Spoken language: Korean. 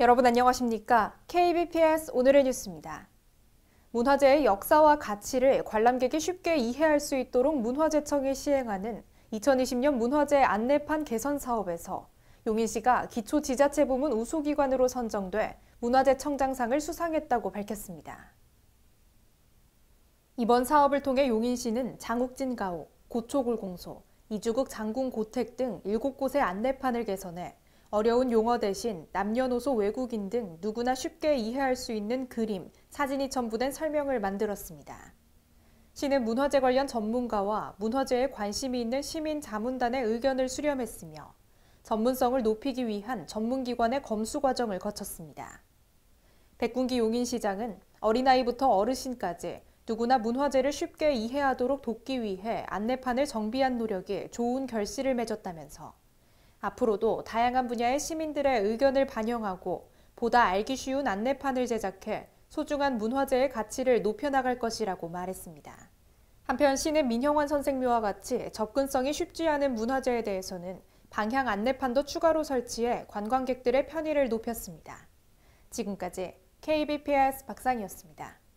여러분 안녕하십니까? KBPS 오늘의 뉴스입니다. 문화재의 역사와 가치를 관람객이 쉽게 이해할 수 있도록 문화재청이 시행하는 2020년 문화재 안내판 개선 사업에서 용인시가 기초지자체 부문 우수기관으로 선정돼 문화재청장상을 수상했다고 밝혔습니다. 이번 사업을 통해 용인시는 장욱진 가옥, 고초골 공소, 이주국 장군 고택 등 7곳의 안내판을 개선해 어려운 용어 대신 남녀노소 외국인 등 누구나 쉽게 이해할 수 있는 그림, 사진이 첨부된 설명을 만들었습니다. 시는 문화재 관련 전문가와 문화재에 관심이 있는 시민 자문단의 의견을 수렴했으며 전문성을 높이기 위한 전문기관의 검수 과정을 거쳤습니다. 백군기 용인시장은 어린아이부터 어르신까지 누구나 문화재를 쉽게 이해하도록 돕기 위해 안내판을 정비한 노력이 좋은 결실을 맺었다면서 앞으로도 다양한 분야의 시민들의 의견을 반영하고 보다 알기 쉬운 안내판을 제작해 소중한 문화재의 가치를 높여나갈 것이라고 말했습니다. 한편 시는 민형환 선생묘와 같이 접근성이 쉽지 않은 문화재에 대해서는 방향 안내판도 추가로 설치해 관광객들의 편의를 높였습니다. 지금까지 KBPS 박상이었습니다.